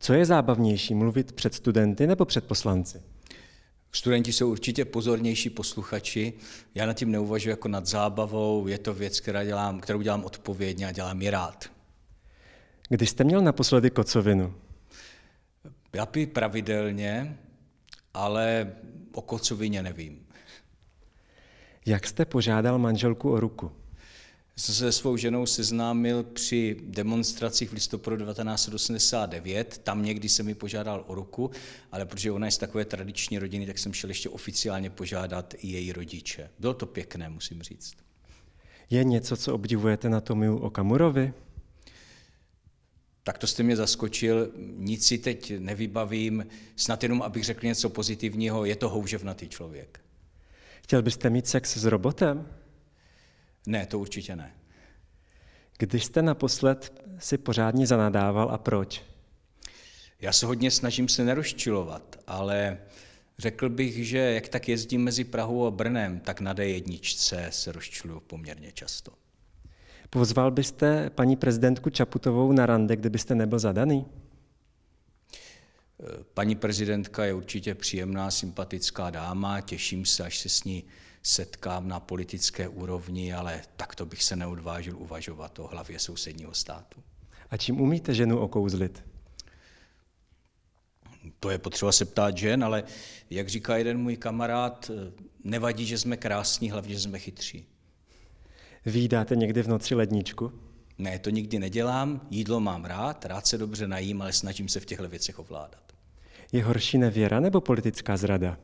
Co je zábavnější, mluvit před studenty nebo před poslanci? Studenti jsou určitě pozornější posluchači. Já nad tím neuvažuji jako nad zábavou, je to věc, kterou dělám, kterou dělám odpovědně a dělám ji rád. Když jste měl naposledy kocovinu? Já piju pravidelně, ale o kocovině nevím. Jak jste požádal manželku o ruku? jsem se se svou ženou seznámil při demonstracích v listopadu 1989. Tam někdy se mi požádal o ruku, ale protože ona je z takové tradiční rodiny, tak jsem šel ještě oficiálně požádat i její rodiče. Bylo to pěkné, musím říct. Je něco, co obdivujete na Tomiu Okamurovi? Tak to jste mě zaskočil, nic si teď nevybavím, snad jenom abych řekl něco pozitivního, je to houževnatý člověk. Chtěl byste mít sex s robotem? Ne, to určitě ne. Když jste naposled si pořádně zanadával a proč? Já se hodně snažím se nerozčilovat, ale řekl bych, že jak tak jezdím mezi Prahou a Brnem, tak na D1 se rozčiluju poměrně často. Pozval byste paní prezidentku Čaputovou na rande, kdybyste nebyl zadaný? Paní prezidentka je určitě příjemná, sympatická dáma, těším se, až se s ní setkám na politické úrovni, ale takto bych se neodvážil uvažovat o hlavě sousedního státu. A čím umíte ženu okouzlit? To je potřeba se ptát žen, ale jak říká jeden můj kamarád, nevadí, že jsme krásní, hlavně, že jsme chytří. Výdáte někdy v noci ledničku? Ne, to nikdy nedělám, jídlo mám rád, rád se dobře najím, ale snažím se v těchto věcech ovládat. Je horší nevěra nebo politická zrada?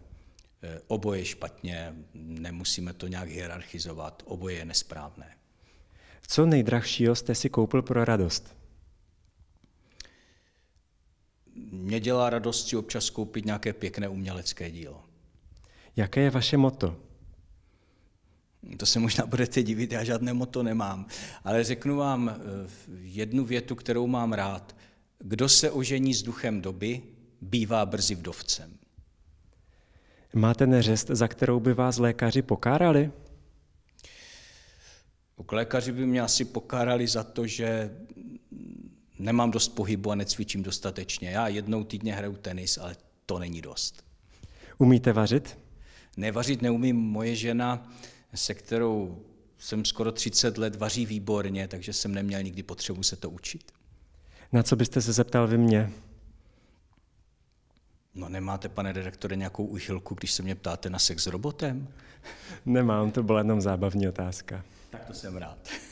Oboje špatně, nemusíme to nějak hierarchizovat, oboje je nesprávné. Co nejdrahšího jste si koupil pro radost? Mě dělá radost si občas koupit nějaké pěkné umělecké dílo. Jaké je vaše moto? To se možná budete divit, já žádné moto nemám, ale řeknu vám eh, jednu větu, kterou mám rád. Kdo se ožení s duchem doby, bývá brzy vdovcem. Máte neřest, za kterou by vás lékaři pokárali? Lékaři by mě asi pokárali za to, že nemám dost pohybu a necvičím dostatečně. Já jednou týdně hraju tenis, ale to není dost. Umíte vařit? Nevařit neumím. Moje žena, se kterou jsem skoro 30 let, vaří výborně, takže jsem neměl nikdy potřebu se to učit. Na co byste se zeptal vy mě? No nemáte, pane redaktore, nějakou uchylku, když se mě ptáte na sex s robotem? Nemám, to byla jenom zábavní otázka. Tak to jsem rád.